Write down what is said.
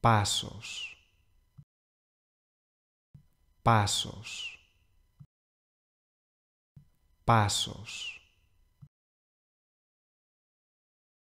pasos, pasos, pasos.